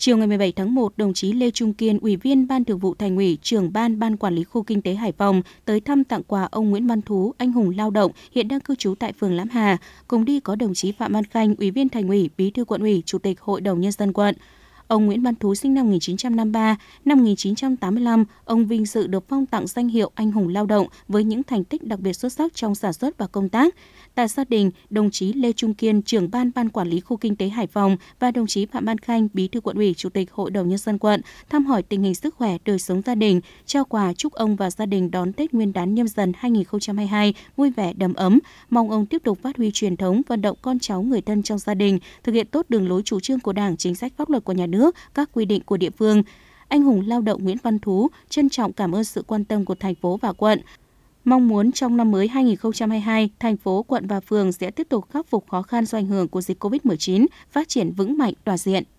Chiều ngày 17 tháng 1, đồng chí Lê Trung Kiên, Ủy viên Ban Thường vụ Thành ủy, trưởng ban Ban Quản lý khu kinh tế Hải Phòng tới thăm tặng quà ông Nguyễn Văn Thú, anh hùng lao động, hiện đang cư trú tại phường Lãm Hà. Cùng đi có đồng chí Phạm Văn Khanh, Ủy viên Thành ủy, Bí thư quận ủy, Chủ tịch Hội đồng nhân dân quận. Ông Nguyễn Văn Thú sinh năm 1953, năm 1985, ông vinh dự được phong tặng danh hiệu Anh hùng lao động với những thành tích đặc biệt xuất sắc trong sản xuất và công tác. Tại gia đình, đồng chí Lê Trung Kiên, trưởng ban ban quản lý khu kinh tế Hải Phòng và đồng chí Phạm Văn Khanh, bí thư quận ủy, chủ tịch Hội đồng nhân dân quận thăm hỏi tình hình sức khỏe, đời sống gia đình, trao quà chúc ông và gia đình đón Tết Nguyên đán nhâm dần 2022 vui vẻ đầm ấm, mong ông tiếp tục phát huy truyền thống vận động con cháu người thân trong gia đình thực hiện tốt đường lối chủ trương của Đảng, chính sách pháp luật của nhà nước nước, các quy định của địa phương. Anh hùng lao động Nguyễn Văn Thú trân trọng cảm ơn sự quan tâm của thành phố và quận. Mong muốn trong năm mới 2022, thành phố, quận và phường sẽ tiếp tục khắc phục khó khăn do ảnh hưởng của dịch COVID-19, phát triển vững mạnh toàn diện.